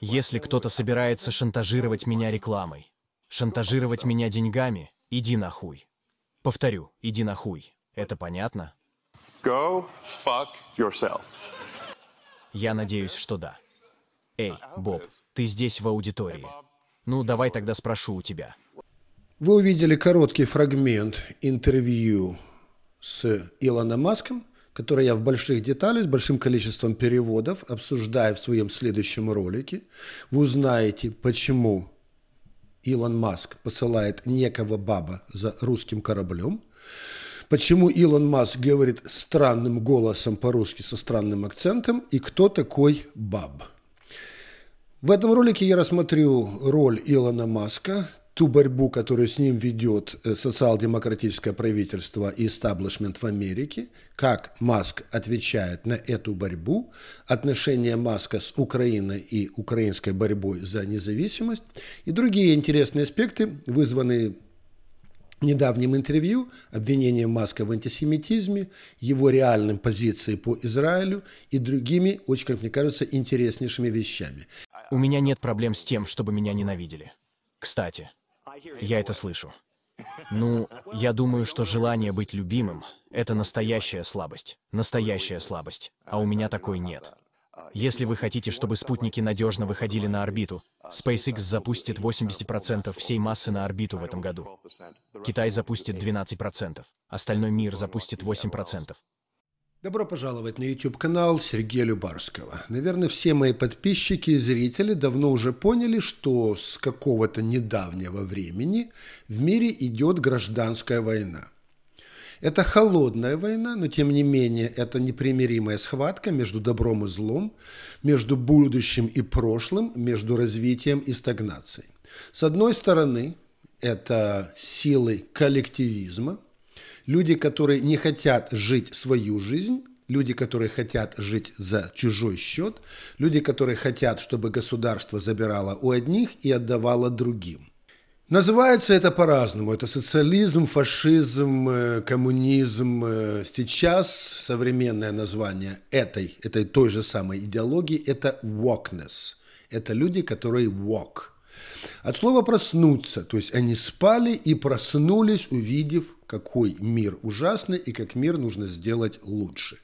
Если кто-то собирается шантажировать меня рекламой, шантажировать меня деньгами, иди нахуй. Повторю, иди нахуй. Это понятно? Go fuck yourself. Я надеюсь, что да. Эй, Боб, ты здесь в аудитории. Ну, давай тогда спрошу у тебя. Вы увидели короткий фрагмент интервью с Илоном Маском, который я в больших деталях, с большим количеством переводов обсуждаю в своем следующем ролике. Вы узнаете, почему Илон Маск посылает некого баба за русским кораблем, почему Илон Маск говорит странным голосом по-русски со странным акцентом и кто такой баб. В этом ролике я рассмотрю роль Илона Маска, ту борьбу, которую с ним ведет э, социал-демократическое правительство и истаблишмент в Америке, как Маск отвечает на эту борьбу, отношение Маска с Украиной и украинской борьбой за независимость и другие интересные аспекты, вызванные недавним интервью, обвинением Маска в антисемитизме, его реальным позиции по Израилю и другими, очень, как мне кажется, интереснейшими вещами. У меня нет проблем с тем, чтобы меня ненавидели. Кстати, я это слышу. Ну, я думаю, что желание быть любимым — это настоящая слабость. Настоящая слабость. А у меня такой нет. Если вы хотите, чтобы спутники надежно выходили на орбиту, SpaceX запустит 80% всей массы на орбиту в этом году. Китай запустит 12%, остальной мир запустит 8%. Добро пожаловать на YouTube-канал Сергея Любарского. Наверное, все мои подписчики и зрители давно уже поняли, что с какого-то недавнего времени в мире идет гражданская война. Это холодная война, но тем не менее это непримиримая схватка между добром и злом, между будущим и прошлым, между развитием и стагнацией. С одной стороны, это силы коллективизма – Люди, которые не хотят жить свою жизнь, люди, которые хотят жить за чужой счет, люди, которые хотят, чтобы государство забирало у одних и отдавало другим. Называется это по-разному. Это социализм, фашизм, э, коммунизм. Э, сейчас современное название этой, этой той же самой идеологии – это wokeness. Это люди, которые «wok». От слова «проснуться», то есть они спали и проснулись, увидев, какой мир ужасный и как мир нужно сделать лучше.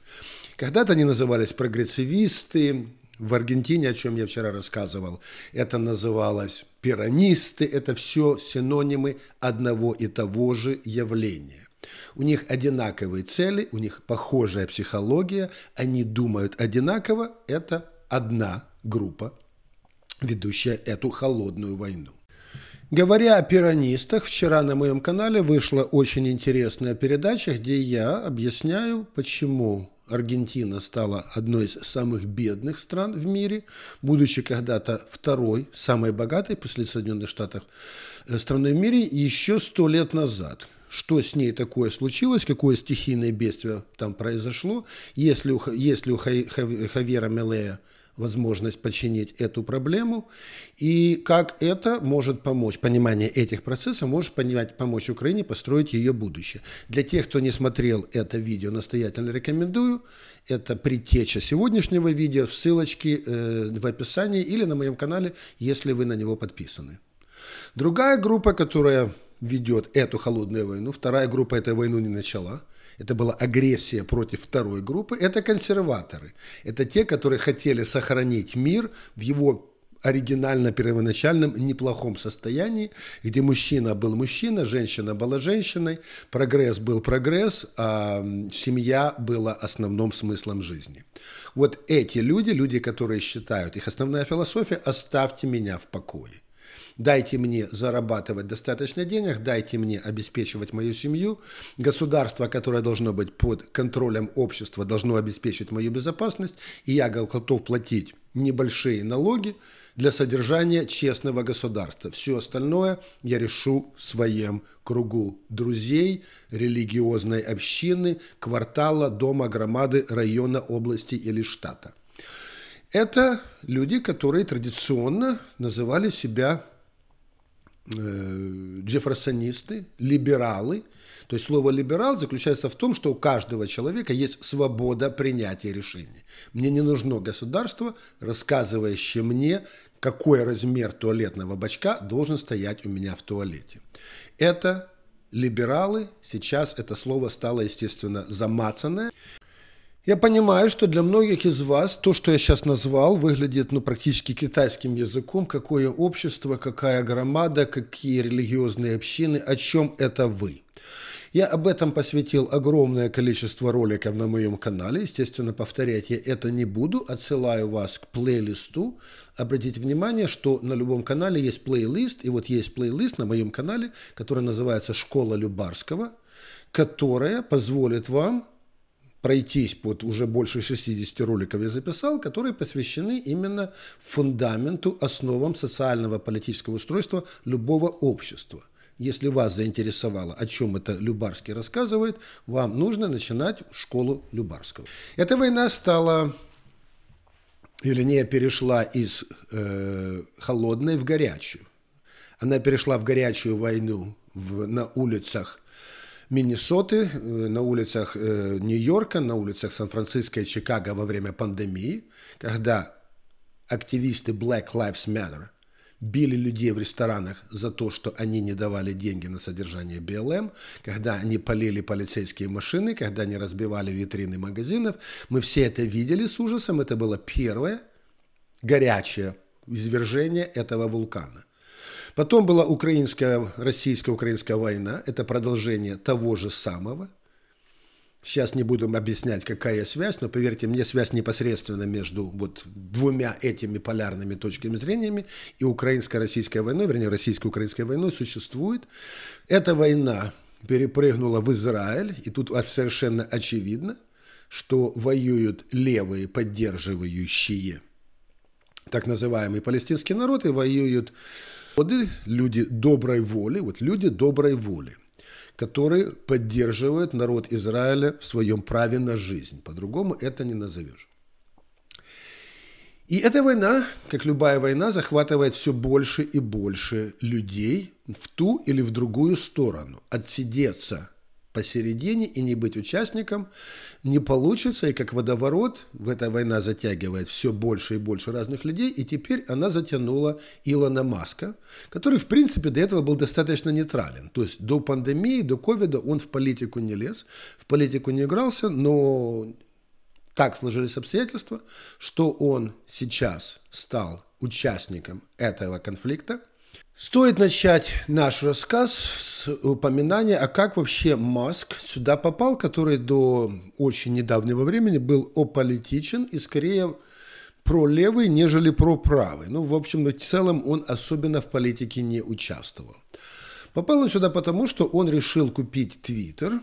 Когда-то они назывались прогрессивисты, в Аргентине, о чем я вчера рассказывал, это называлось пиранисты, это все синонимы одного и того же явления. У них одинаковые цели, у них похожая психология, они думают одинаково, это одна группа ведущая эту холодную войну. Говоря о пиранистах, вчера на моем канале вышла очень интересная передача, где я объясняю, почему Аргентина стала одной из самых бедных стран в мире, будучи когда-то второй, самой богатой после Соединенных Штатов э, страной в мире еще сто лет назад. Что с ней такое случилось, какое стихийное бедствие там произошло, если у, если у Хавьера Мелея – возможность починить эту проблему и как это может помочь, понимание этих процессов может понимать, помочь Украине построить ее будущее. Для тех, кто не смотрел это видео, настоятельно рекомендую. Это предтеча сегодняшнего видео, в ссылочки э, в описании или на моем канале, если вы на него подписаны. Другая группа, которая ведет эту холодную войну, вторая группа этой войну не начала – это была агрессия против второй группы, это консерваторы. Это те, которые хотели сохранить мир в его оригинально первоначальном неплохом состоянии, где мужчина был мужчина, женщина была женщиной, прогресс был прогресс, а семья была основным смыслом жизни. Вот эти люди, люди, которые считают, их основная философия – оставьте меня в покое дайте мне зарабатывать достаточно денег, дайте мне обеспечивать мою семью. Государство, которое должно быть под контролем общества, должно обеспечить мою безопасность, и я готов платить небольшие налоги для содержания честного государства. Все остальное я решу в своем кругу друзей, религиозной общины, квартала, дома, громады, района, области или штата. Это люди, которые традиционно называли себя Э, джефферсонисты, либералы. То есть слово «либерал» заключается в том, что у каждого человека есть свобода принятия решений. Мне не нужно государство, рассказывающее мне, какой размер туалетного бачка должен стоять у меня в туалете. Это либералы, сейчас это слово стало, естественно, замацанное. Я понимаю, что для многих из вас то, что я сейчас назвал, выглядит ну, практически китайским языком, какое общество, какая громада, какие религиозные общины, о чем это вы. Я об этом посвятил огромное количество роликов на моем канале. Естественно, повторять я это не буду. Отсылаю вас к плейлисту. Обратите внимание, что на любом канале есть плейлист. И вот есть плейлист на моем канале, который называется «Школа Любарского», которая позволит вам пройтись, вот уже больше 60 роликов я записал, которые посвящены именно фундаменту, основам социального политического устройства любого общества. Если вас заинтересовало, о чем это Любарский рассказывает, вам нужно начинать школу Любарского. Эта война стала, или не перешла из э, холодной в горячую. Она перешла в горячую войну в, на улицах Миннесоты, э, на улицах э, Нью-Йорка, на улицах Сан-Франциско и Чикаго во время пандемии, когда активисты Black Lives Matter били людей в ресторанах за то, что они не давали деньги на содержание БЛМ, когда они полили полицейские машины, когда они разбивали витрины магазинов. Мы все это видели с ужасом. Это было первое горячее извержение этого вулкана. Потом была украинская, российско-украинская война. Это продолжение того же самого. Сейчас не буду объяснять, какая связь, но поверьте мне, связь непосредственно между вот двумя этими полярными точками зрениями и украинско-российской войной, вернее, российско-украинской войной существует. Эта война перепрыгнула в Израиль, и тут совершенно очевидно, что воюют левые, поддерживающие так называемый палестинский народ, и воюют Люди доброй воли, вот люди доброй воли, которые поддерживают народ Израиля в своем праве на жизнь. По-другому это не назовешь. И эта война, как любая война, захватывает все больше и больше людей в ту или в другую сторону. Отсидеться – посередине и не быть участником не получится. И как водоворот, в эта война затягивает все больше и больше разных людей. И теперь она затянула Илона Маска, который, в принципе, до этого был достаточно нейтрален. То есть до пандемии, до ковида он в политику не лез, в политику не игрался, но так сложились обстоятельства, что он сейчас стал участником этого конфликта – Стоит начать наш рассказ с упоминания, а как вообще Маск сюда попал, который до очень недавнего времени был ополитичен и скорее про левый, нежели про правый. Ну, в общем, в целом он особенно в политике не участвовал. Попал он сюда потому, что он решил купить Твиттер.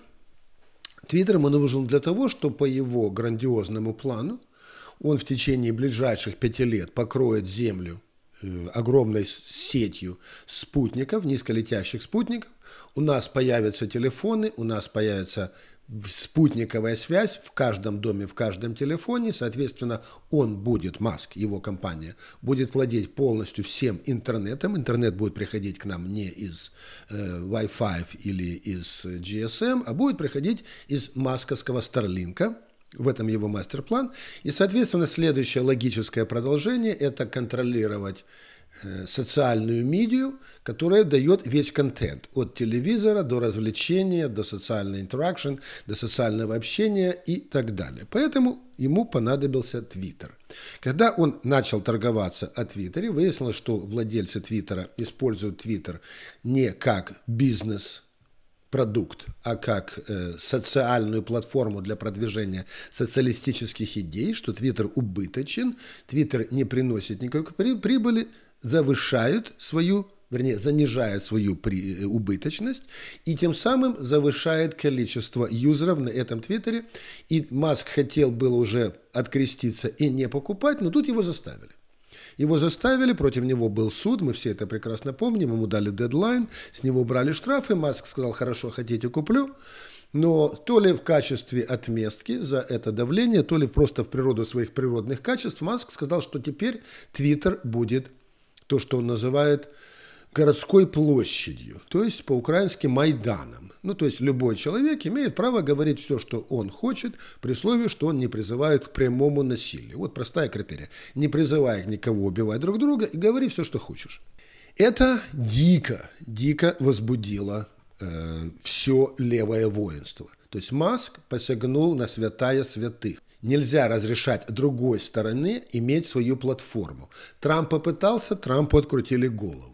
Твиттер ему нужен для того, что по его грандиозному плану он в течение ближайших пяти лет покроет землю Э, огромной сетью спутников, низколетящих спутников. У нас появятся телефоны, у нас появится спутниковая связь в каждом доме, в каждом телефоне. Соответственно, он будет, Маск, его компания, будет владеть полностью всем интернетом. Интернет будет приходить к нам не из э, Wi-Fi или из GSM, а будет приходить из масковского Старлинка – в этом его мастер-план. И, соответственно, следующее логическое продолжение – это контролировать э, социальную медию, которая дает весь контент. От телевизора до развлечения, до социальной интеракшн, до социального общения и так далее. Поэтому ему понадобился Твиттер. Когда он начал торговаться о Твиттере, выяснилось, что владельцы Твиттера используют Твиттер не как бизнес продукт, а как э, социальную платформу для продвижения социалистических идей, что Твиттер убыточен, Твиттер не приносит никакой прибыли, завышают свою вернее, занижает свою при, э, убыточность и тем самым завышает количество юзеров на этом твиттере. И Маск хотел было уже откреститься и не покупать, но тут его заставили. Его заставили, против него был суд, мы все это прекрасно помним, ему дали дедлайн, с него брали штрафы, Маск сказал, хорошо, хотите, куплю. Но то ли в качестве отместки за это давление, то ли просто в природу своих природных качеств, Маск сказал, что теперь Твиттер будет то, что он называет городской площадью, то есть по-украински Майданом. Ну, то есть любой человек имеет право говорить все, что он хочет, при условии, что он не призывает к прямому насилию. Вот простая критерия. Не призывай никого убивать друг друга и говори все, что хочешь. Это дико, дико возбудило э, все левое воинство. То есть Маск посягнул на святая святых. Нельзя разрешать другой стороне иметь свою платформу. Трамп попытался, Трампу открутили голову.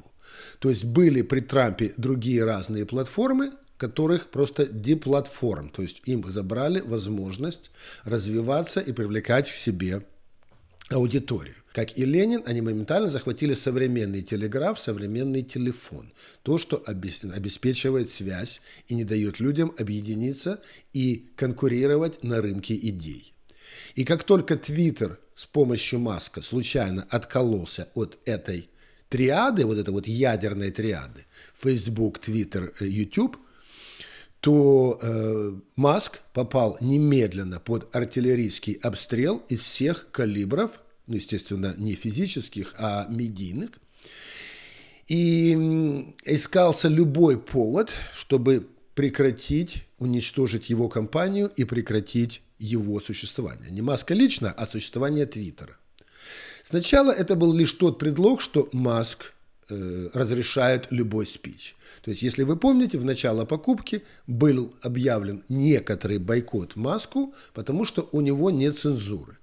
То есть были при Трампе другие разные платформы, которых просто деплатформ, то есть им забрали возможность развиваться и привлекать к себе аудиторию. Как и Ленин, они моментально захватили современный телеграф, современный телефон. То, что обеспечивает связь и не дает людям объединиться и конкурировать на рынке идей. И как только Твиттер с помощью Маска случайно откололся от этой триады, вот это вот ядерные триады, Facebook, Twitter, э, YouTube, то э, Маск попал немедленно под артиллерийский обстрел из всех калибров, ну, естественно, не физических, а медийных. И искался любой повод, чтобы прекратить, уничтожить его компанию и прекратить его существование. Не Маска лично, а существование Твиттера. Сначала это был лишь тот предлог, что Маск э, разрешает любой спич. То есть, если вы помните, в начало покупки был объявлен некоторый бойкот Маску, потому что у него нет цензуры.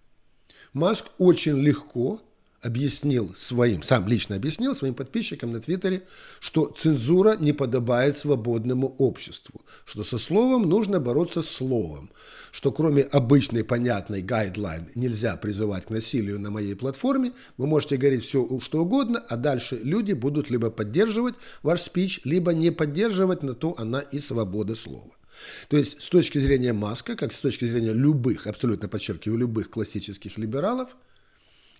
Маск очень легко объяснил своим, сам лично объяснил своим подписчикам на Твиттере, что цензура не подобает свободному обществу, что со словом нужно бороться словом, что кроме обычной понятной гайдлайн нельзя призывать к насилию на моей платформе, вы можете говорить все что угодно, а дальше люди будут либо поддерживать ваш спич, либо не поддерживать, на то она и свобода слова. То есть с точки зрения Маска, как с точки зрения любых, абсолютно подчеркиваю, любых классических либералов –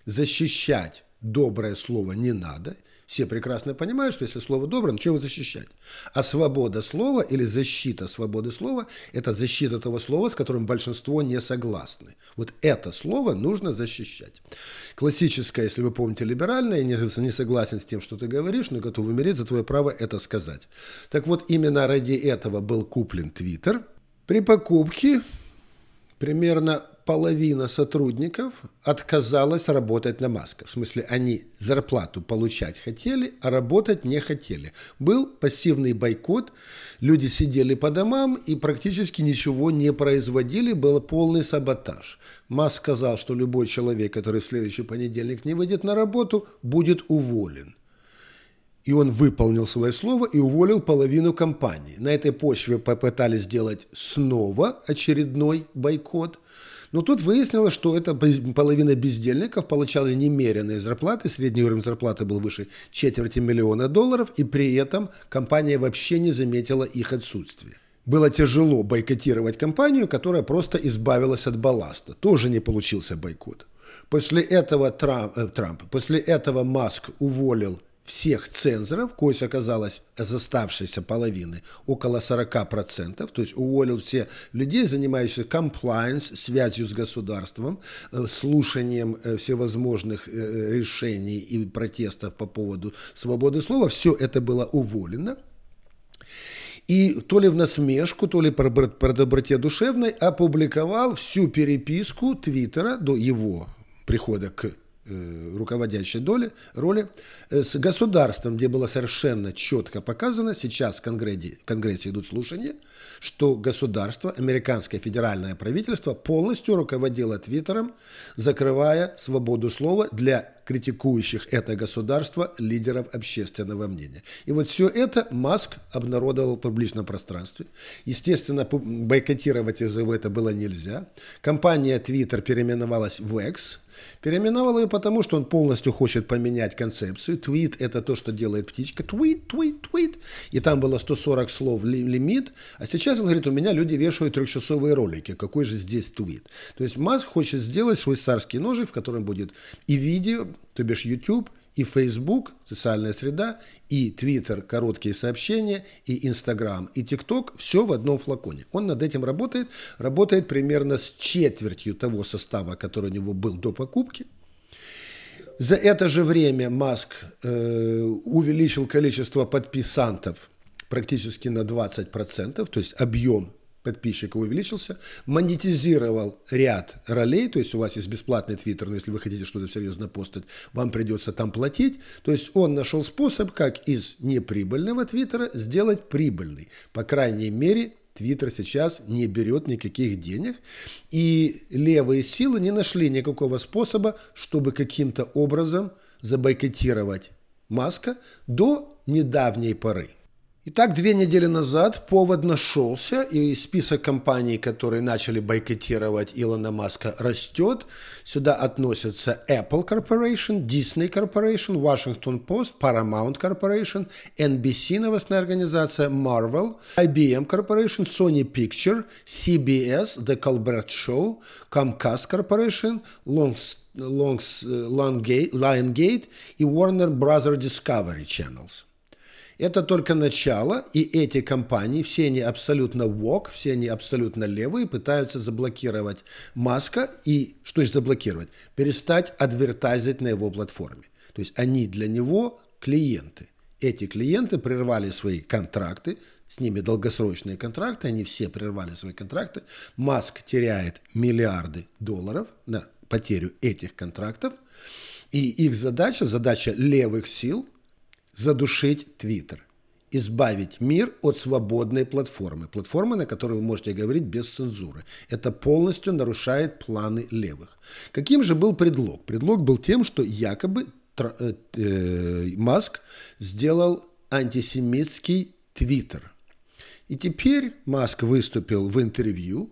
защищать доброе слово не надо. Все прекрасно понимают, что если слово доброе, ну чего его защищать? А свобода слова или защита свободы слова – это защита того слова, с которым большинство не согласны. Вот это слово нужно защищать. Классическое, если вы помните, либеральное, не, не согласен с тем, что ты говоришь, но готов умереть за твое право это сказать. Так вот, именно ради этого был куплен Твиттер. При покупке примерно половина сотрудников отказалась работать на Маска, В смысле, они зарплату получать хотели, а работать не хотели. Был пассивный бойкот, люди сидели по домам и практически ничего не производили, был полный саботаж. Маск сказал, что любой человек, который в следующий понедельник не выйдет на работу, будет уволен. И он выполнил свое слово и уволил половину компании. На этой почве попытались сделать снова очередной бойкот – но тут выяснилось, что это половина бездельников получала немеренные зарплаты, средний уровень зарплаты был выше четверти миллиона долларов, и при этом компания вообще не заметила их отсутствие. Было тяжело бойкотировать компанию, которая просто избавилась от балласта. Тоже не получился бойкот. После этого Трамп, э, Трамп после этого Маск уволил всех цензоров, кость оказалась из оставшейся половины, около 40%, то есть уволил все людей, занимающихся compliance, связью с государством, э, слушанием э, всевозможных э, решений и протестов по поводу свободы слова, все это было уволено. И то ли в насмешку, то ли про, про доброте душевной опубликовал всю переписку Твиттера до его прихода к Э, руководящей доли, роли, э, с государством, где было совершенно четко показано, сейчас в Конгрессе, в Конгрессе идут слушания, что государство, американское федеральное правительство полностью руководило Твиттером, закрывая свободу слова для критикующих это государство лидеров общественного мнения. И вот все это Маск обнародовал в публичном пространстве. Естественно, бойкотировать из его это было нельзя. Компания Twitter переименовалась в X, Переименовал ее потому, что он полностью хочет поменять концепцию. Твит – это то, что делает птичка. Твит, твит, твит. И там было 140 слов лимит. А сейчас он говорит, у меня люди вешают трехчасовые ролики. Какой же здесь твит? То есть Маск хочет сделать швейцарский ножик, в котором будет и видео, то бишь YouTube, и Facebook, социальная среда, и Twitter, короткие сообщения, и Instagram, и TikTok, все в одном флаконе. Он над этим работает, работает примерно с четвертью того состава, который у него был до покупки. За это же время Маск э, увеличил количество подписантов практически на 20%, то есть объем подписчиков увеличился, монетизировал ряд ролей, то есть у вас есть бесплатный твиттер, но если вы хотите что-то серьезно постить, вам придется там платить. То есть он нашел способ, как из неприбыльного твиттера сделать прибыльный. По крайней мере, Твиттер сейчас не берет никаких денег, и левые силы не нашли никакого способа, чтобы каким-то образом забайкотировать Маска до недавней поры. Итак, две недели назад повод нашелся, и список компаний, которые начали бойкотировать Илона Маска, растет. Сюда относятся Apple Corporation, Disney Corporation, Washington Post, Paramount Corporation, NBC новостная организация, Marvel, IBM Corporation, Sony Picture, CBS, The Colbert Show, Comcast Corporation, Longs, Longs, Liongate и Warner Brother Discovery Channels. Это только начало, и эти компании, все они абсолютно вок, все они абсолютно левые, пытаются заблокировать Маска и, что есть заблокировать, перестать адвертайзить на его платформе. То есть они для него клиенты. Эти клиенты прервали свои контракты, с ними долгосрочные контракты, они все прервали свои контракты. Маск теряет миллиарды долларов на потерю этих контрактов. И их задача, задача левых сил – задушить Твиттер, избавить мир от свободной платформы, платформы, на которой вы можете говорить без цензуры. Это полностью нарушает планы левых. Каким же был предлог? Предлог был тем, что якобы э, э, Маск сделал антисемитский Твиттер. И теперь Маск выступил в интервью,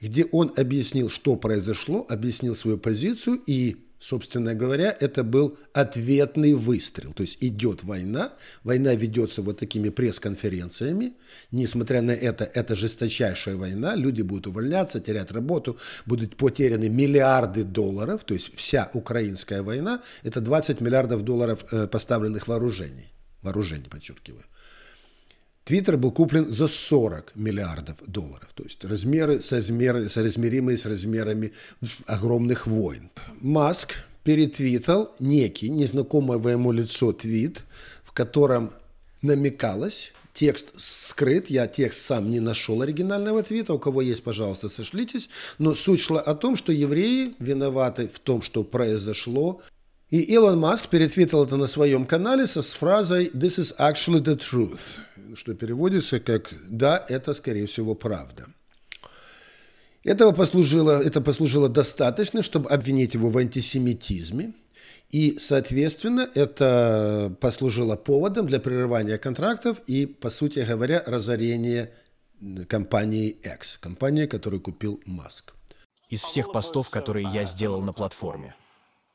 где он объяснил, что произошло, объяснил свою позицию и собственно говоря, это был ответный выстрел. То есть идет война, война ведется вот такими пресс-конференциями. Несмотря на это, это жесточайшая война, люди будут увольняться, терять работу, будут потеряны миллиарды долларов. То есть вся украинская война – это 20 миллиардов долларов э, поставленных вооружений. Вооружений, подчеркиваю. Твиттер был куплен за 40 миллиардов долларов. То есть размеры соразмер... соразмеримые с размерами огромных войн. Маск перетвитал некий, незнакомое ему лицо твит, в котором намекалось, текст скрыт, я текст сам не нашел оригинального твита, у кого есть, пожалуйста, сошлитесь, но суть шла о том, что евреи виноваты в том, что произошло, и Илон Маск перетвитал это на своем канале со с фразой «This is actually the truth» что переводится как «да, это, скорее всего, правда». Этого послужило, это послужило достаточно, чтобы обвинить его в антисемитизме, и, соответственно, это послужило поводом для прерывания контрактов и, по сути говоря, разорения компании X, компании, которую купил Маск. Из всех постов, которые я сделал на платформе,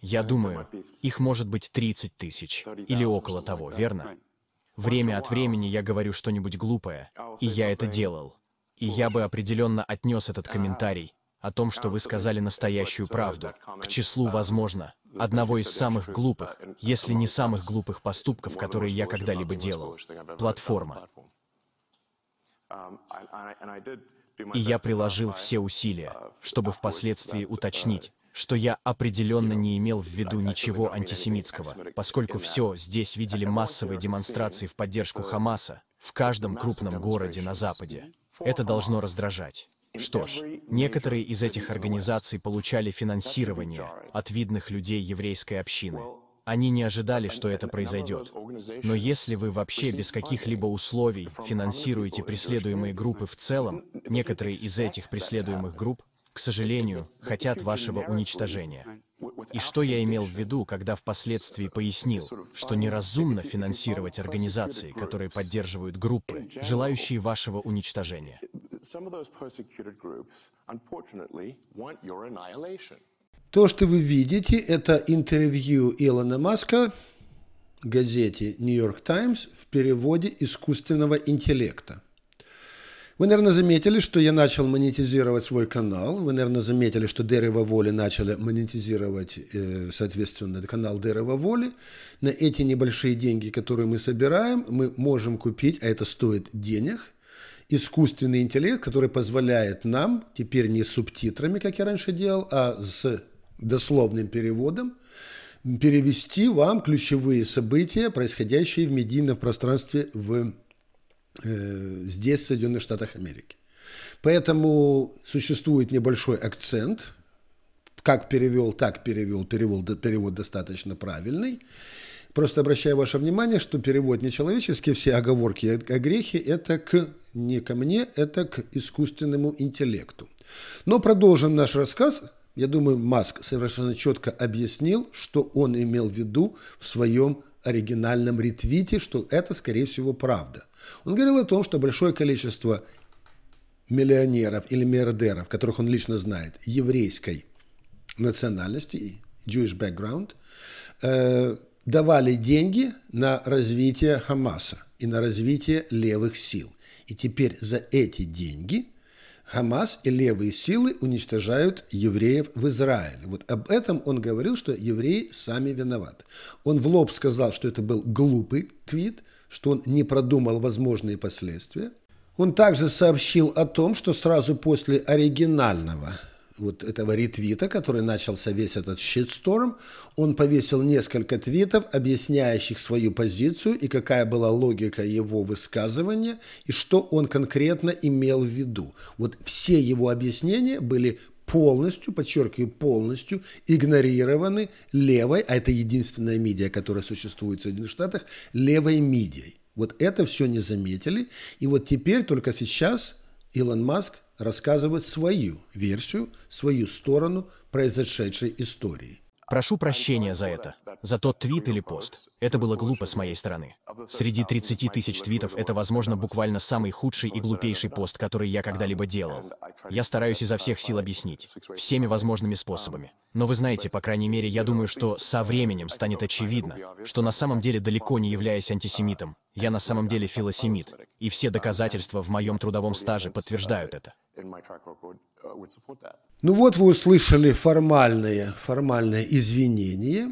я думаю, их может быть 30 тысяч или около того, верно? Время от времени я говорю что-нибудь глупое, и я это делал. И я бы определенно отнес этот комментарий о том, что вы сказали настоящую правду, к числу, uh, возможно, одного из самых глупых, uh, если не самых глупых поступков, которые я когда-либо делал. Платформа. Um, и я приложил все усилия, uh, чтобы впоследствии уточнить, что я определенно не имел в виду а ничего антисемитского, поскольку все здесь видели массовые демонстрации в поддержку э, Хамаса в каждом крупном городе на Западе. Это должно раздражать. Что ж, некоторые из этих организаций получали финансирование от видных людей еврейской общины. Они не ожидали, что это произойдет. Но если вы вообще без каких-либо условий финансируете преследуемые группы в целом, некоторые из этих преследуемых групп к сожалению, хотят вашего уничтожения. И что я имел в виду, когда впоследствии пояснил, что неразумно финансировать организации, которые поддерживают группы, желающие вашего уничтожения. То, что вы видите, это интервью Илона Маска газете New York Times в переводе искусственного интеллекта. Вы, наверное, заметили, что я начал монетизировать свой канал. Вы, наверное, заметили, что Дерево Воли начали монетизировать, э, соответственно, канал Дерево Воли. На эти небольшие деньги, которые мы собираем, мы можем купить, а это стоит денег, искусственный интеллект, который позволяет нам, теперь не с субтитрами, как я раньше делал, а с дословным переводом, перевести вам ключевые события, происходящие в медийном пространстве в Э, здесь, в Соединенных Штатах Америки. Поэтому существует небольшой акцент, как перевел, так перевел, перевел, перевод достаточно правильный. Просто обращаю ваше внимание, что перевод не человеческий. все оговорки о грехе, это к не ко мне, это к искусственному интеллекту. Но продолжим наш рассказ. Я думаю, Маск совершенно четко объяснил, что он имел в виду в своем оригинальном ретвите, что это, скорее всего, правда. Он говорил о том, что большое количество миллионеров или миллиардеров, которых он лично знает, еврейской национальности, Jewish background, э, давали деньги на развитие Хамаса и на развитие левых сил. И теперь за эти деньги – Хамас и левые силы уничтожают евреев в Израиле. Вот об этом он говорил, что евреи сами виноваты. Он в лоб сказал, что это был глупый твит, что он не продумал возможные последствия. Он также сообщил о том, что сразу после оригинального вот этого ретвита, который начался весь этот щитсторм, он повесил несколько твитов, объясняющих свою позицию и какая была логика его высказывания, и что он конкретно имел в виду. Вот все его объяснения были полностью, подчеркиваю, полностью игнорированы левой, а это единственная медиа, которая существует в Соединенных Штатах, левой медией. Вот это все не заметили, и вот теперь, только сейчас, Илон Маск рассказывать свою версию, свою сторону произошедшей истории. Прошу прощения за это, за тот твит или пост. Это было глупо с моей стороны. Среди 30 тысяч твитов это, возможно, буквально самый худший и глупейший пост, который я когда-либо делал. Я стараюсь изо всех сил объяснить, всеми возможными способами. Но вы знаете, по крайней мере, я думаю, что со временем станет очевидно, что на самом деле далеко не являясь антисемитом, я на самом деле филосемит, и все доказательства в моем трудовом стаже подтверждают это. Ну вот вы услышали формальное, формальное извинение.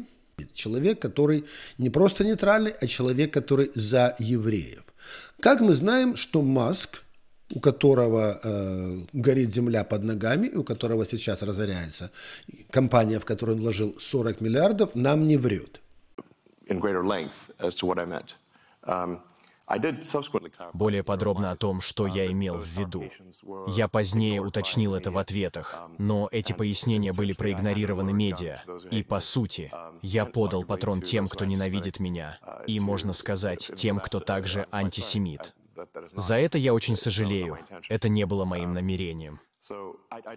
Человек, который не просто нейтральный, а человек, который за евреев. Как мы знаем, что Маск, у которого э, горит земля под ногами, у которого сейчас разоряется компания, в которую он вложил 40 миллиардов, нам не врет. In greater length as to what I meant. Um, более подробно о том, что я имел в виду. Я позднее уточнил это в ответах, но эти пояснения были проигнорированы медиа. И, по сути, я подал патрон тем, кто ненавидит меня, и, можно сказать, тем, кто также антисемит. За это я очень сожалею. Это не было моим намерением.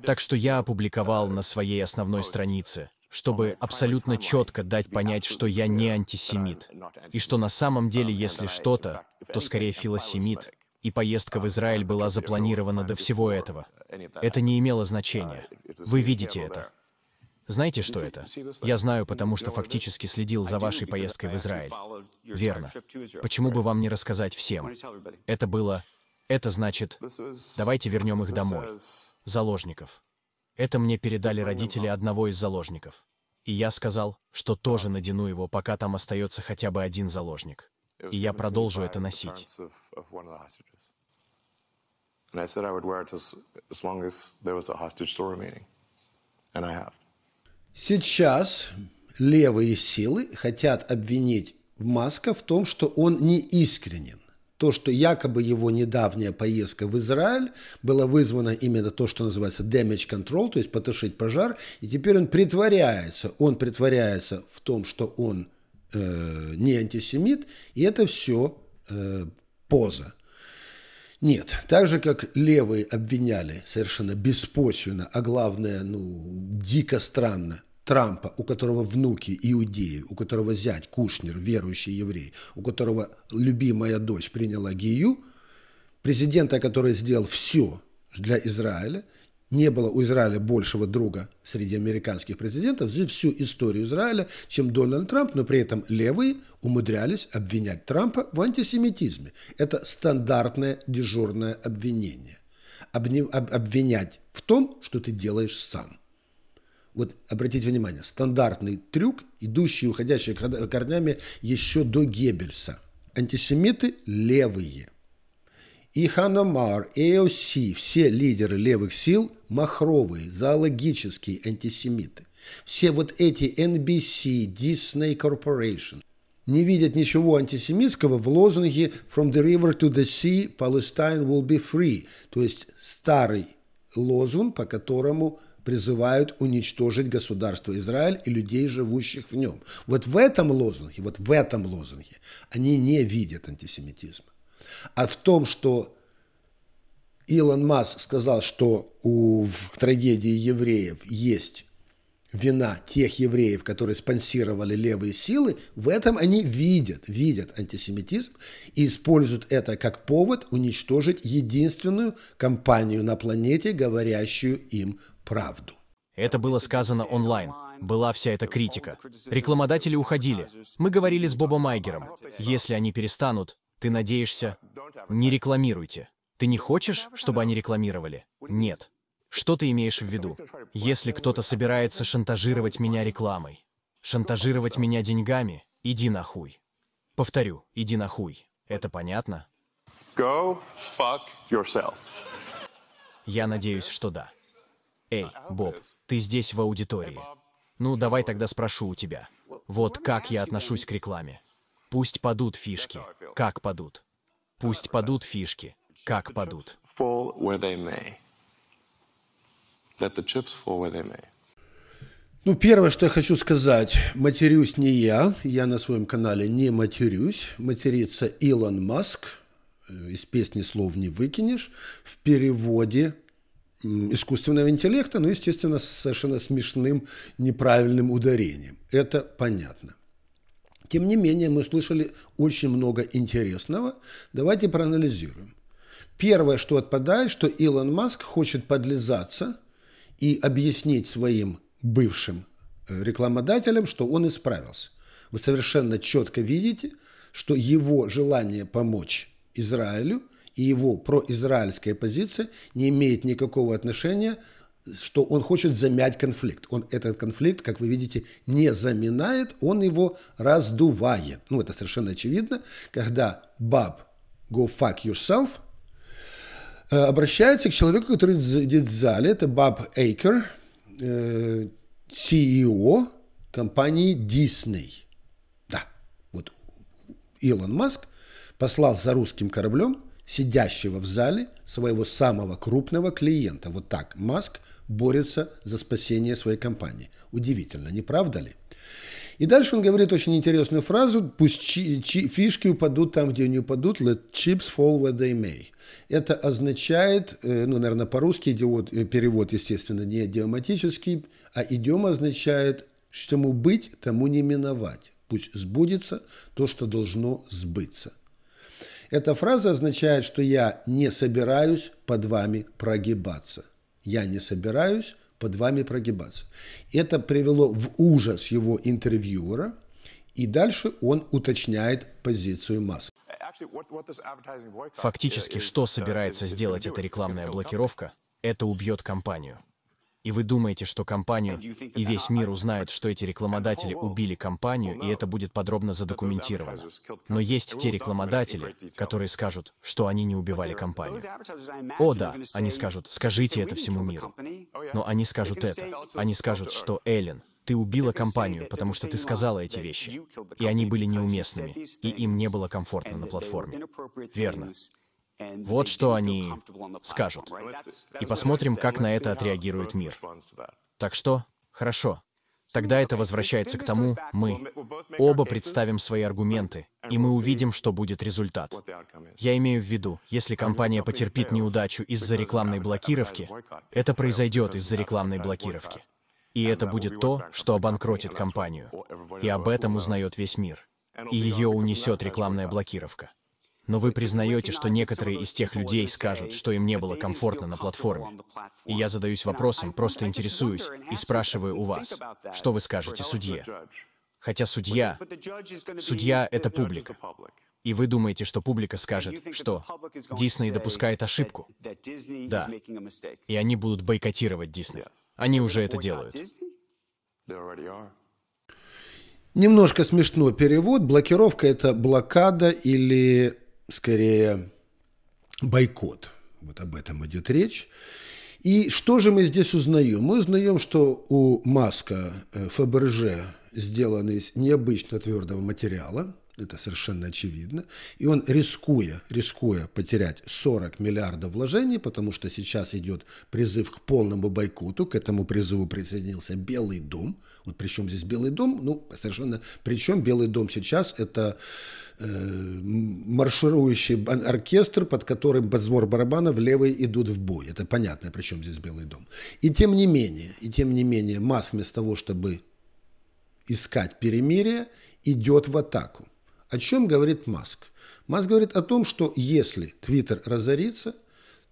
Так что я опубликовал на своей основной странице чтобы абсолютно четко дать понять, что я не антисемит, и что на самом деле, если что-то, то скорее филосемит, и поездка в Израиль была запланирована до всего этого. Это не имело значения. Вы видите это. Знаете, что это? Я знаю, потому что фактически следил за вашей поездкой в Израиль. Верно. Почему бы вам не рассказать всем? Это было... Это значит... Давайте вернем их домой. Заложников. Это мне передали родители одного из заложников. И я сказал, что тоже надену его, пока там остается хотя бы один заложник. И я продолжу это носить. Сейчас левые силы хотят обвинить Маска в том, что он не искренен то, что якобы его недавняя поездка в Израиль была вызвана именно то, что называется damage control, то есть потушить пожар, и теперь он притворяется, он притворяется в том, что он э, не антисемит, и это все э, поза. Нет, так же, как левые обвиняли совершенно беспочвенно, а главное, ну, дико странно Трампа, у которого внуки иудеи, у которого зять Кушнер, верующий еврей, у которого любимая дочь приняла Гию, президента, который сделал все для Израиля, не было у Израиля большего друга среди американских президентов за всю историю Израиля, чем Дональд Трамп, но при этом левые умудрялись обвинять Трампа в антисемитизме. Это стандартное дежурное обвинение. Обвинять в том, что ты делаешь сам. Вот обратите внимание, стандартный трюк, идущий и уходящий корнями еще до Геббельса. Антисемиты левые. И Ханамар, и ЭОСИ, все лидеры левых сил – махровые, зоологические антисемиты. Все вот эти NBC, Disney Corporation не видят ничего антисемитского в лозунге «From the river to the sea, Palestine will be free», то есть старый лозунг, по которому – призывают уничтожить государство Израиль и людей, живущих в нем. Вот в этом лозунге, вот в этом лозунге они не видят антисемитизма. А в том, что Илон Мас сказал, что у, в трагедии евреев есть вина тех евреев, которые спонсировали левые силы, в этом они видят, видят антисемитизм и используют это как повод уничтожить единственную компанию на планете, говорящую им правду. Это было сказано онлайн. Была вся эта критика. Рекламодатели уходили. Мы говорили с Бобом Майгером. Если они перестанут, ты надеешься, не рекламируйте. Ты не хочешь, чтобы они рекламировали? Нет. Что ты имеешь в виду? Если кто-то собирается шантажировать меня рекламой, шантажировать меня деньгами, иди нахуй. Повторю, иди нахуй. Это понятно? Go fuck yourself. Я надеюсь, что да. «Эй, Боб, ты здесь в аудитории. Ну, давай тогда спрошу у тебя. Вот как я отношусь к рекламе. Пусть падут фишки. Как падут? Пусть падут фишки. Как падут?» Ну, первое, что я хочу сказать, матерюсь не я, я на своем канале не матерюсь, матерится Илон Маск, э, из песни слов не выкинешь, в переводе искусственного интеллекта, но, естественно, с совершенно смешным неправильным ударением. Это понятно. Тем не менее, мы слышали очень много интересного. Давайте проанализируем. Первое, что отпадает, что Илон Маск хочет подлизаться и объяснить своим бывшим э, рекламодателям, что он исправился. Вы совершенно четко видите, что его желание помочь Израилю – и его произраильская позиция не имеет никакого отношения, что он хочет замять конфликт. Он этот конфликт, как вы видите, не заминает, он его раздувает. Ну, это совершенно очевидно, когда баб go fuck yourself э, обращается к человеку, который сидит в зале, это Баб Эйкер, CEO э, компании Disney. Да, вот Илон Маск послал за русским кораблем сидящего в зале своего самого крупного клиента. Вот так Маск борется за спасение своей компании. Удивительно, не правда ли? И дальше он говорит очень интересную фразу, пусть чи- чи- фишки упадут там, где они упадут, let chips fall where they may. Это означает, э, ну, наверное, по-русски идиот, э, перевод, естественно, не идиоматический, а идиома означает, чему быть, тому не миновать. Пусть сбудется то, что должно сбыться. Эта фраза означает, что я не собираюсь под вами прогибаться. Я не собираюсь под вами прогибаться. Это привело в ужас его интервьюера, и дальше он уточняет позицию масс. Фактически, что uh, собирается сделать эта рекламная блокировка, это убьет компанию. И вы думаете, что компанию и весь мир узнают, что эти рекламодатели oh, убили компанию, oh, и это будет подробно задокументировано. Но есть те рекламодатели, которые скажут, что они не убивали компанию. О да, они скажут, скажите это всему миру. Но oh, они скажут это. Они скажут, что Эллен, ты убила компанию, потому что ты сказала эти вещи. И они были неуместными, и им не было комфортно на платформе. Верно. Вот что они скажут. И посмотрим, как на это отреагирует мир. Так что, хорошо. Тогда это возвращается к тому, мы оба представим свои аргументы, и мы увидим, что будет результат. Я имею в виду, если компания потерпит неудачу из-за рекламной uh, блокировки, это произойдет из-за рекламной блокировки. И это будет то, что обанкротит компанию. И об этом узнает весь мир. И ее унесет рекламная блокировка но вы признаете, что некоторые из тех людей скажут, что им не было комфортно на платформе. И я задаюсь вопросом, просто интересуюсь и спрашиваю у вас, что вы скажете судье? Хотя судья... Судья — это публика. И вы думаете, что публика скажет, что Дисней допускает ошибку? Да. И они будут бойкотировать Дисней. Они уже это делают. Немножко смешно перевод. Блокировка это блокада или скорее бойкот. Вот об этом идет речь. И что же мы здесь узнаем? Мы узнаем, что у Маска э, Фаберже сделан из необычно твердого материала. Это совершенно очевидно. И он, рискуя, рискуя потерять 40 миллиардов вложений, потому что сейчас идет призыв к полному бойкоту, к этому призыву присоединился Белый дом. Вот причем здесь Белый дом? Ну, совершенно... Причем Белый дом сейчас это Э, марширующий оркестр, под которым под сбор в левые идут в бой. Это понятно, причем здесь Белый дом. И тем не менее, и тем не менее, Маск вместо того, чтобы искать перемирие, идет в атаку. О чем говорит Маск? Маск говорит о том, что если Твиттер разорится,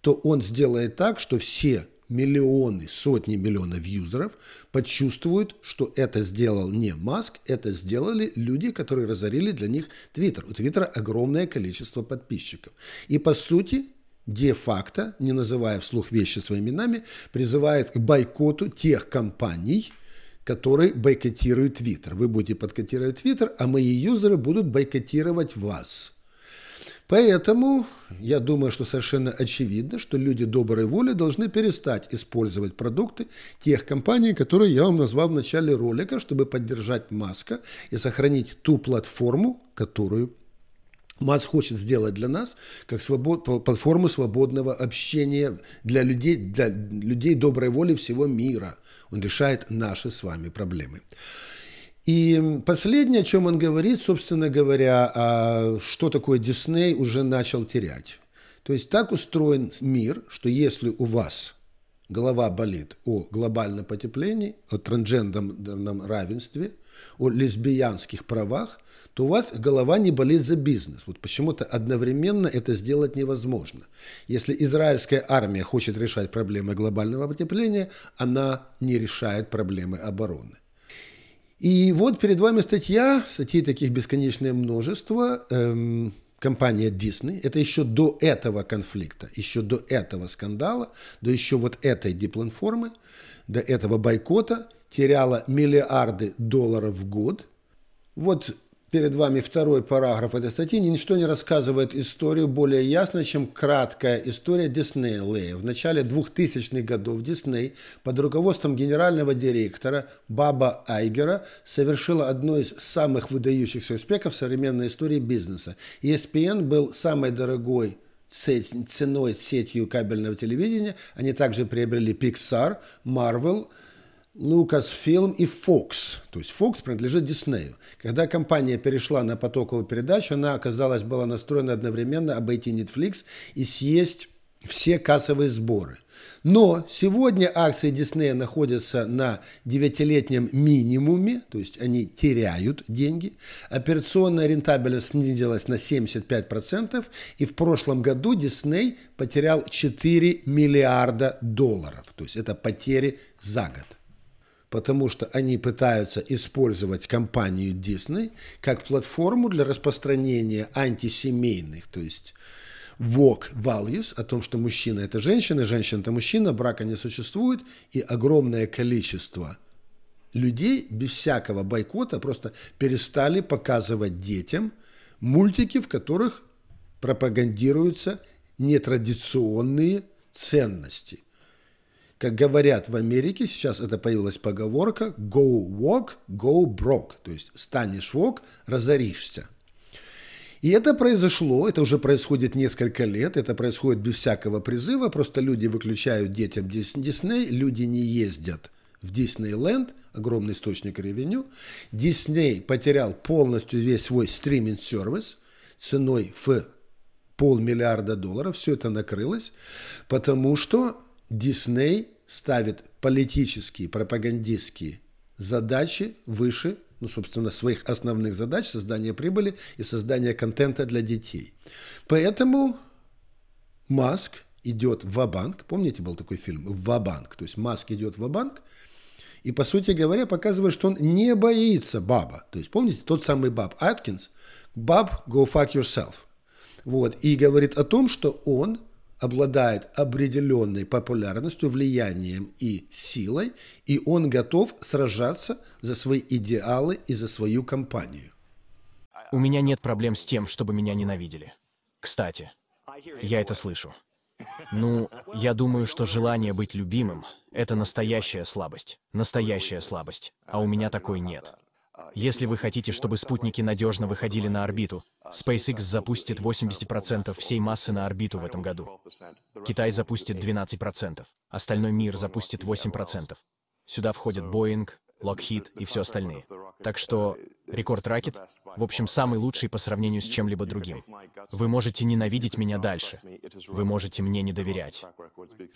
то он сделает так, что все миллионы, сотни миллионов юзеров почувствуют, что это сделал не Маск, это сделали люди, которые разорили для них Твиттер. У Твиттера огромное количество подписчиков. И по сути, де-факто, не называя вслух вещи своими именами, призывает к бойкоту тех компаний, которые бойкотируют Твиттер. Вы будете подкотировать Твиттер, а мои юзеры будут бойкотировать вас. Поэтому я думаю, что совершенно очевидно, что люди доброй воли должны перестать использовать продукты тех компаний, которые я вам назвал в начале ролика, чтобы поддержать Маска и сохранить ту платформу, которую Маск хочет сделать для нас, как свобод, платформу свободного общения для людей, для людей доброй воли всего мира. Он решает наши с вами проблемы. И последнее, о чем он говорит, собственно говоря, а, что такое Дисней уже начал терять. То есть так устроен мир, что если у вас голова болит о глобальном потеплении, о трансгендерном равенстве, о лесбиянских правах, то у вас голова не болит за бизнес. Вот почему-то одновременно это сделать невозможно. Если израильская армия хочет решать проблемы глобального потепления, она не решает проблемы обороны. И вот перед вами статья, статей таких бесконечное множество, эм, компания Disney, это еще до этого конфликта, еще до этого скандала, до еще вот этой дипланформы, до этого бойкота, теряла миллиарды долларов в год. Вот перед вами второй параграф этой статьи. Ничто не рассказывает историю более ясно, чем краткая история Диснея В начале 2000-х годов Дисней под руководством генерального директора Баба Айгера совершила одно из самых выдающихся успехов современной истории бизнеса. ESPN был самой дорогой ценой сетью кабельного телевидения. Они также приобрели Pixar, Marvel – Lucasfilm и Fox. То есть Fox принадлежит Диснею. Когда компания перешла на потоковую передачу, она оказалась была настроена одновременно обойти Netflix и съесть все кассовые сборы. Но сегодня акции Диснея находятся на девятилетнем минимуме, то есть они теряют деньги. Операционная рентабельность снизилась на 75%, и в прошлом году Дисней потерял 4 миллиарда долларов. То есть это потери за год потому что они пытаются использовать компанию Disney как платформу для распространения антисемейных, то есть walk values, о том, что мужчина – это женщина, женщина – это мужчина, брака не существует, и огромное количество людей без всякого бойкота просто перестали показывать детям мультики, в которых пропагандируются нетрадиционные ценности – как говорят в Америке, сейчас это появилась поговорка «go walk, go broke», то есть «станешь вок, разоришься». И это произошло, это уже происходит несколько лет, это происходит без всякого призыва, просто люди выключают детям Дисней, люди не ездят в Диснейленд, огромный источник ревеню. Дисней потерял полностью весь свой стриминг-сервис ценой в полмиллиарда долларов, все это накрылось, потому что Дисней ставит политические, пропагандистские задачи выше, ну, собственно, своих основных задач создания прибыли и создания контента для детей. Поэтому Маск идет в банк помните, был такой фильм в банк то есть Маск идет в банк и, по сути говоря, показывает, что он не боится баба. То есть, помните, тот самый баб Аткинс, баб, go fuck yourself. Вот, и говорит о том, что он обладает определенной популярностью, влиянием и силой, и он готов сражаться за свои идеалы и за свою компанию. У меня нет проблем с тем, чтобы меня ненавидели. Кстати, я это слышу. Ну, я думаю, что желание быть любимым — это настоящая слабость. Настоящая слабость. А у меня такой нет. Если вы хотите, чтобы спутники надежно выходили на орбиту, SpaceX запустит 80% всей массы на орбиту в этом году. Китай запустит 12%, остальной мир запустит 8%. Сюда входят Boeing, Lockheed и все остальные. Так что рекорд ракет, в общем, самый лучший по сравнению с чем-либо другим. Вы можете ненавидеть меня дальше. Вы можете мне не доверять.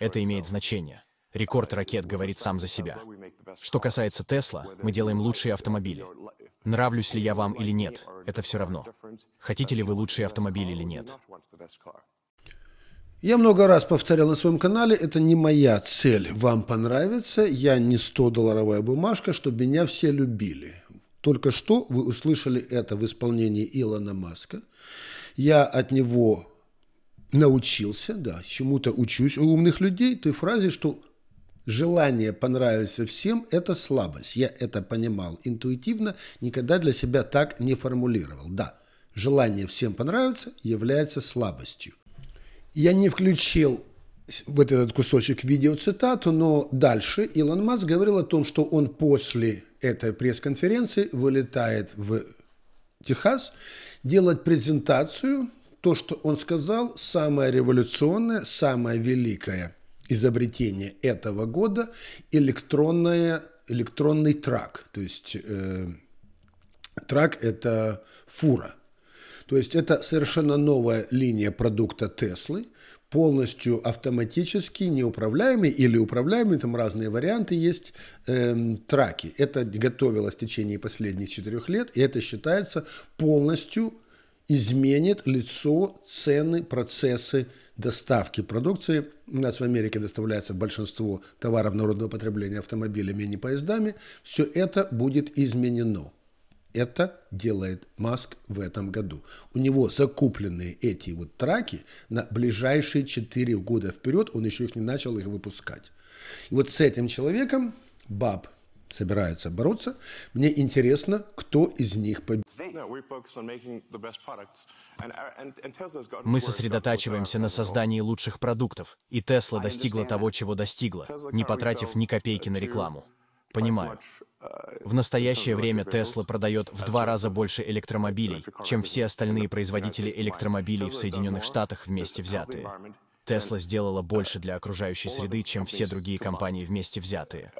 Это имеет значение. Рекорд ракет говорит сам за себя. Что касается Тесла, мы делаем лучшие автомобили. Нравлюсь ли я вам или нет, это все равно. Хотите ли вы лучшие автомобили или нет? Я много раз повторял на своем канале, это не моя цель. Вам понравится, я не 100-долларовая бумажка, чтобы меня все любили. Только что вы услышали это в исполнении Илона Маска. Я от него научился, да, чему-то учусь у умных людей, той фразе, что желание понравиться всем – это слабость. Я это понимал интуитивно, никогда для себя так не формулировал. Да, желание всем понравиться является слабостью. Я не включил вот этот кусочек видео цитату, но дальше Илон Маск говорил о том, что он после этой пресс-конференции вылетает в Техас делать презентацию. То, что он сказал, самое революционное, самое великое изобретение этого года электронная, электронный трак. То есть э, трак – это фура. То есть это совершенно новая линия продукта Теслы, полностью автоматически неуправляемый или управляемый, там разные варианты есть, эм, траки. Это готовилось в течение последних четырех лет, и это считается полностью изменит лицо, цены, процессы доставки продукции. У нас в Америке доставляется большинство товаров народного потребления автомобилями и не поездами. Все это будет изменено. Это делает Маск в этом году. У него закупленные эти вот траки на ближайшие 4 года вперед. Он еще их не начал их выпускать. И вот с этим человеком, Баб собираются бороться. Мне интересно, кто из них победит. Uh, Мы сосредотачиваемся на создании лучших продуктов, и Тесла достигла того, чего достигла, не потратив ни uh, копейки на рекламу. Понимаю. Uh, в настоящее время Тесла продает в два раза больше электромобилей, чем все остальные производители электромобилей в Соединенных Штатах вместе взятые. Тесла сделала больше для окружающей среды, чем все другие компании вместе взятые.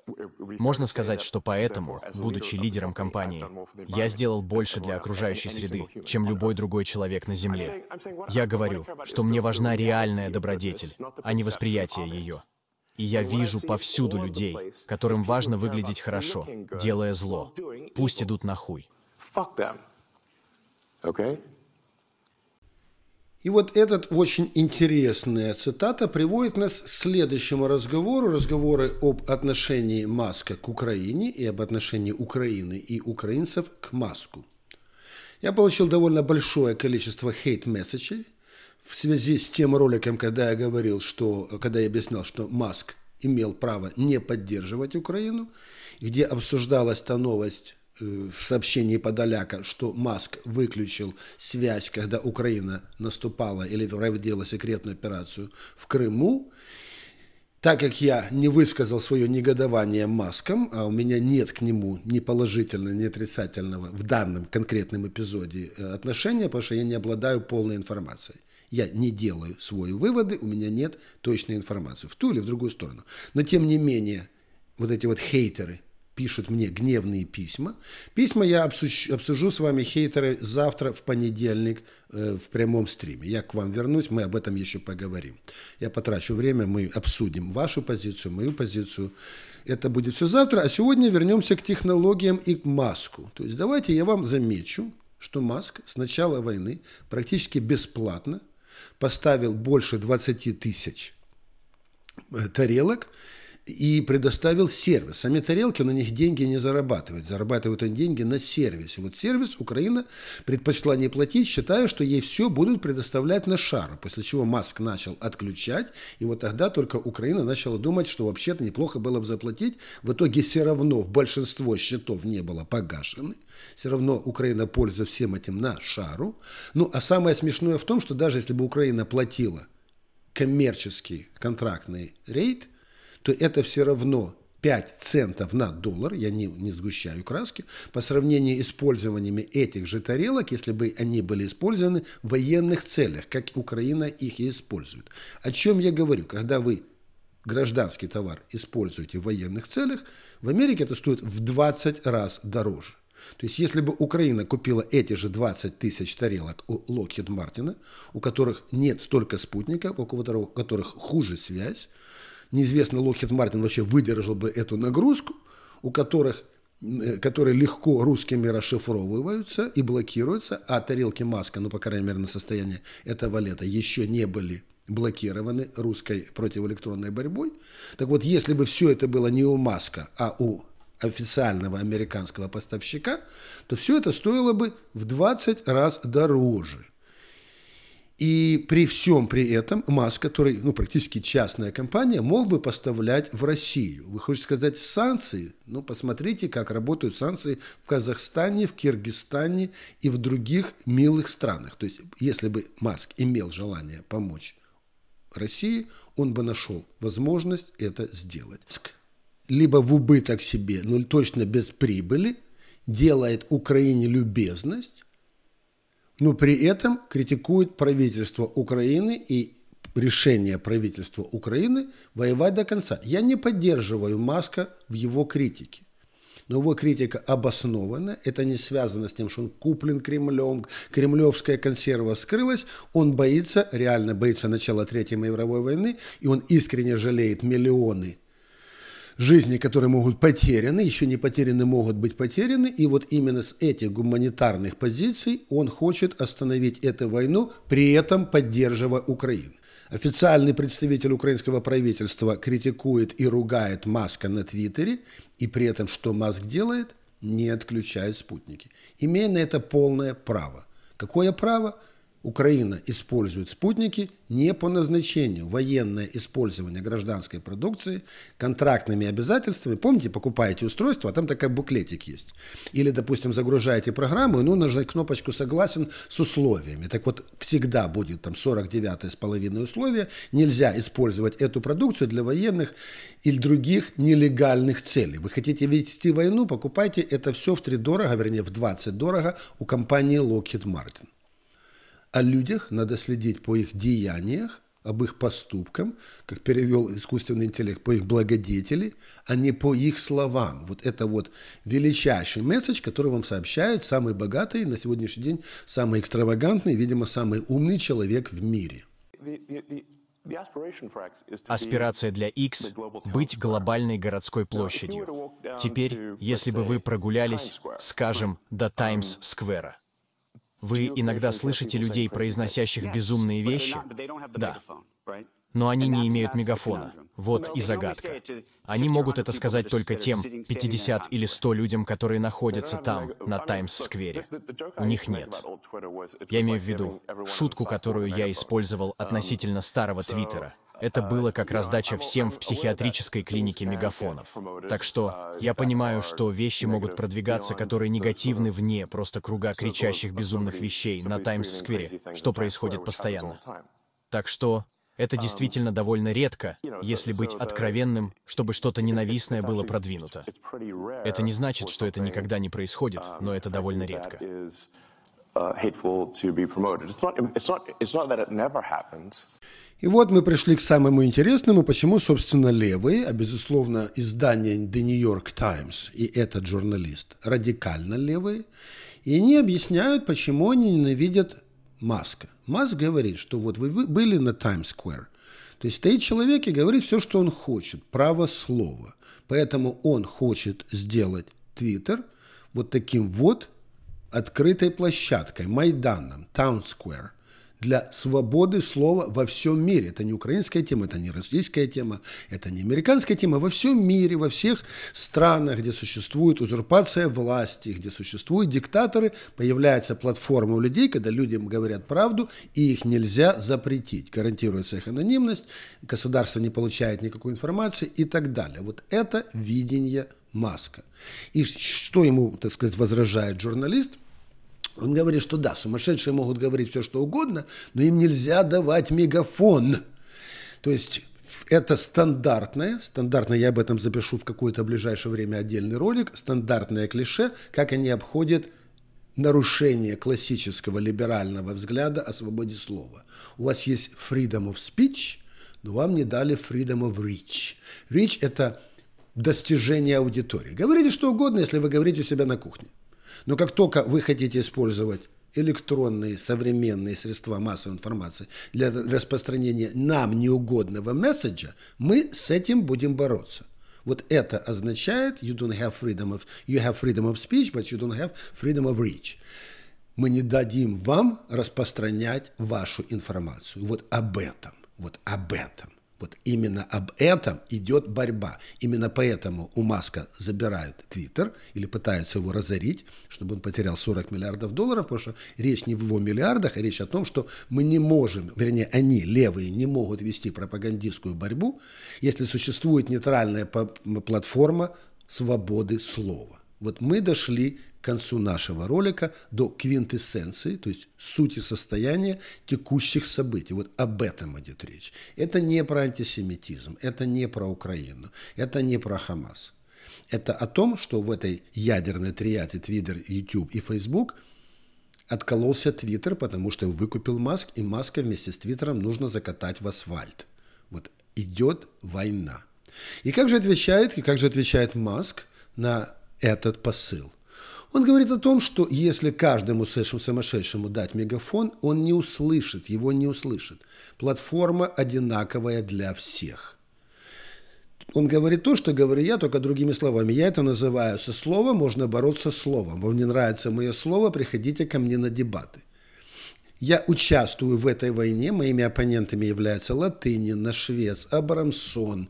Можно сказать, что поэтому, будучи лидером компании, я сделал больше для окружающей среды, чем любой другой человек на Земле. Я говорю, что мне важна реальная добродетель, а не восприятие ее. И я вижу повсюду людей, которым важно выглядеть хорошо, делая зло. Пусть идут нахуй. хуй. Okay? И вот этот очень интересная цитата приводит нас к следующему разговору, разговоры об отношении Маска к Украине и об отношении Украины и украинцев к Маску. Я получил довольно большое количество хейт-месседжей в связи с тем роликом, когда я говорил, что, когда я объяснял, что Маск имел право не поддерживать Украину, где обсуждалась та новость, Э, в сообщении Подоляка, что Маск выключил связь, когда Украина наступала или проводила секретную операцию в Крыму. Так как я не высказал свое негодование Маском, а у меня нет к нему ни положительного, ни отрицательного в данном конкретном эпизоде э, отношения, потому что я не обладаю полной информацией. Я не делаю свои выводы, у меня нет точной информации в ту или в другую сторону. Но тем не менее, вот эти вот хейтеры – пишет мне гневные письма. Письма я обсужу, обсужу с вами, хейтеры, завтра в понедельник э, в прямом стриме. Я к вам вернусь, мы об этом еще поговорим. Я потрачу время, мы обсудим вашу позицию, мою позицию. Это будет все завтра, а сегодня вернемся к технологиям и к маску. То есть давайте я вам замечу, что Маск с начала войны практически бесплатно поставил больше 20 тысяч э, тарелок и предоставил сервис. Сами тарелки на них деньги не зарабатывают. Зарабатывают они деньги на сервисе. Вот сервис Украина предпочла не платить, считая, что ей все будут предоставлять на шару. После чего Маск начал отключать. И вот тогда только Украина начала думать, что вообще-то неплохо было бы заплатить. В итоге все равно в большинство счетов не было погашены. Все равно Украина пользуется всем этим на шару. Ну, а самое смешное в том, что даже если бы Украина платила коммерческий контрактный рейд – то это все равно 5 центов на доллар, я не, не сгущаю краски, по сравнению с использованиями этих же тарелок, если бы они были использованы в военных целях, как Украина их и использует. О чем я говорю? Когда вы гражданский товар используете в военных целях, в Америке это стоит в 20 раз дороже. То есть, если бы Украина купила эти же 20 тысяч тарелок у Локхид Мартина, у которых нет столько спутников, у которых хуже связь, неизвестно, Локхит Мартин вообще выдержал бы эту нагрузку, у которых э, которые легко русскими расшифровываются и блокируются, а тарелки Маска, ну, по крайней мере, на состоянии этого лета, еще не были блокированы русской противоэлектронной борьбой. Так вот, если бы все это было не у Маска, а у официального американского поставщика, то все это стоило бы в 20 раз дороже – и при всем при этом Маск, который ну, практически частная компания, мог бы поставлять в Россию. Вы хотите сказать санкции? Ну, посмотрите, как работают санкции в Казахстане, в Киргизстане и в других милых странах. То есть, если бы Маск имел желание помочь России, он бы нашел возможность это сделать. Либо в убыток себе, ну точно без прибыли, делает Украине любезность, но при этом критикует правительство Украины и решение правительства Украины воевать до конца. Я не поддерживаю Маска в его критике. Но его критика обоснована, это не связано с тем, что он куплен Кремлем, кремлевская консерва скрылась, он боится, реально боится начала Третьей мировой войны, и он искренне жалеет миллионы жизни, которые могут потеряны, еще не потеряны, могут быть потеряны. И вот именно с этих гуманитарных позиций он хочет остановить эту войну, при этом поддерживая Украину. Официальный представитель украинского правительства критикует и ругает Маска на Твиттере, и при этом что Маск делает? Не отключает спутники, имея на это полное право. Какое право? Украина использует спутники не по назначению. Военное использование гражданской продукции контрактными обязательствами. Помните, покупаете устройство, а там такой буклетик есть. Или, допустим, загружаете программу, и ну, нажать кнопочку «Согласен» с условиями. Так вот, всегда будет там 49 с половиной условия. Нельзя использовать эту продукцию для военных или других нелегальных целей. Вы хотите вести войну, покупайте это все в 3 дорого, вернее, в 20 дорого у компании Lockheed Martin. О людях надо следить по их деяниях, об их поступкам, как перевел искусственный интеллект, по их благодетели, а не по их словам. Вот это вот величайший месседж, который вам сообщает самый богатый, на сегодняшний день самый экстравагантный, видимо, самый умный человек в мире. Аспирация для X — быть глобальной городской площадью. Теперь, если бы вы прогулялись, скажем, до Таймс-сквера, вы иногда слышите людей, произносящих безумные вещи? Да. Но они не имеют мегафона. Вот и загадка. Они могут это сказать только тем 50 или 100 людям, которые находятся там, на Таймс-сквере. У них нет. Я имею в виду шутку, которую я использовал относительно старого Твиттера — это а, было как раздача всем в психиатрической клинике мегафонов. Так что я понимаю, что вещи могут продвигаться, которые негативны вне просто круга кричащих безумных вещей на Таймс-сквере, что происходит постоянно. Так что это эм, действительно довольно редко, если быть откровенным, чтобы что-то ненавистное было продвинуто. Это не значит, что это никогда не происходит, um, но это довольно редко. Uh, hateful to be promoted. It's not, it's, not, it's not that it never happens. И вот мы пришли к самому интересному, почему, собственно, левые, а безусловно, издание The New York Times и этот журналист радикально левые, и они объясняют, почему они ненавидят Маска. Маск говорит, что вот вы были на Times Square, то есть стоит человек и говорит все, что он хочет, право слова. Поэтому он хочет сделать Твиттер вот таким вот открытой площадкой, Майданом, Таунсквер для свободы слова во всем мире. Это не украинская тема, это не российская тема, это не американская тема. Во всем мире, во всех странах, где существует узурпация власти, где существуют диктаторы, появляется платформа у людей, когда людям говорят правду, и их нельзя запретить. Гарантируется их анонимность, государство не получает никакой информации и так далее. Вот это видение Маска. И что ему, так сказать, возражает журналист – он говорит, что да, сумасшедшие могут говорить все, что угодно, но им нельзя давать мегафон. То есть это стандартное, стандартное, я об этом запишу в какое-то ближайшее время отдельный ролик, стандартное клише, как они обходят нарушение классического либерального взгляда о свободе слова. У вас есть freedom of speech, но вам не дали freedom of reach. Reach – это достижение аудитории. Говорите что угодно, если вы говорите у себя на кухне. Но как только вы хотите использовать электронные современные средства массовой информации для распространения нам неугодного месседжа, мы с этим будем бороться. Вот это означает you don't have freedom of you have freedom of speech, but you don't have freedom of reach. Мы не дадим вам распространять вашу информацию. Вот об этом. Вот об этом. Вот именно об этом идет борьба. Именно поэтому у Маска забирают Твиттер или пытаются его разорить, чтобы он потерял 40 миллиардов долларов, потому что речь не в его миллиардах, а речь о том, что мы не можем, вернее, они, левые, не могут вести пропагандистскую борьбу, если существует нейтральная платформа свободы слова. Вот мы дошли концу нашего ролика до квинтэссенции, то есть сути состояния текущих событий. Вот об этом идет речь. Это не про антисемитизм, это не про Украину, это не про Хамас. Это о том, что в этой ядерной триаде Twitter, YouTube и Facebook откололся Твиттер, потому что выкупил Маск, и Маска вместе с Твиттером нужно закатать в асфальт. Вот идет война. И как же отвечает, и как же отвечает Маск на этот посыл? Он говорит о том, что если каждому сумасшедшему дать мегафон, он не услышит, его не услышит. Платформа одинаковая для всех. Он говорит то, что говорю я, только другими словами. Я это называю со слова, можно бороться с словом. Вам не нравится мое слово, приходите ко мне на дебаты. Я участвую в этой войне, моими оппонентами являются Латынин, Нашвец, Абрамсон,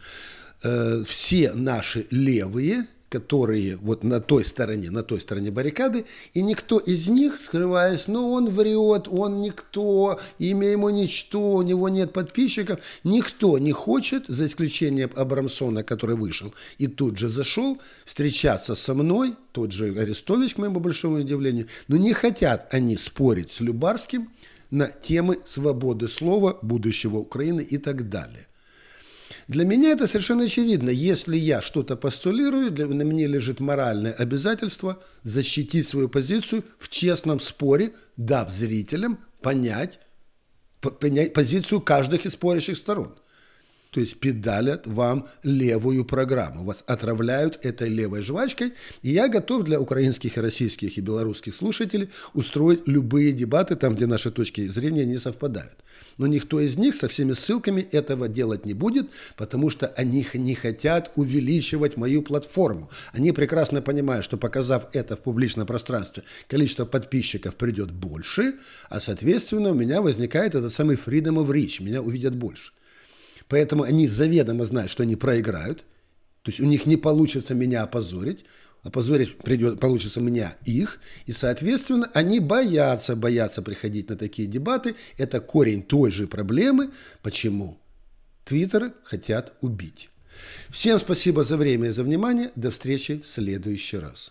э, все наши левые – которые вот на той стороне, на той стороне баррикады, и никто из них, скрываясь, ну он врет, он никто, имя ему ничто, у него нет подписчиков, никто не хочет, за исключением Абрамсона, который вышел и тут же зашел, встречаться со мной, тот же Арестович, к моему большому удивлению, но не хотят они спорить с Любарским на темы свободы слова, будущего Украины и так далее. Для меня это совершенно очевидно. Если я что-то постулирую, для, на мне лежит моральное обязательство защитить свою позицию в честном споре, дав зрителям понять, понять позицию каждых из спорящих сторон – то есть педалят вам левую программу. Вас отравляют этой левой жвачкой. И я готов для украинских, и российских и белорусских слушателей устроить любые дебаты там, где наши точки зрения не совпадают. Но никто из них со всеми ссылками этого делать не будет, потому что они не хотят увеличивать мою платформу. Они прекрасно понимают, что показав это в публичном пространстве, количество подписчиков придет больше, а соответственно у меня возникает этот самый freedom of reach, меня увидят больше. Поэтому они заведомо знают, что они проиграют. То есть у них не получится меня опозорить. Опозорить придет, получится меня их. И, соответственно, они боятся, боятся приходить на такие дебаты. Это корень той же проблемы. Почему? Твиттер хотят убить. Всем спасибо за время и за внимание. До встречи в следующий раз.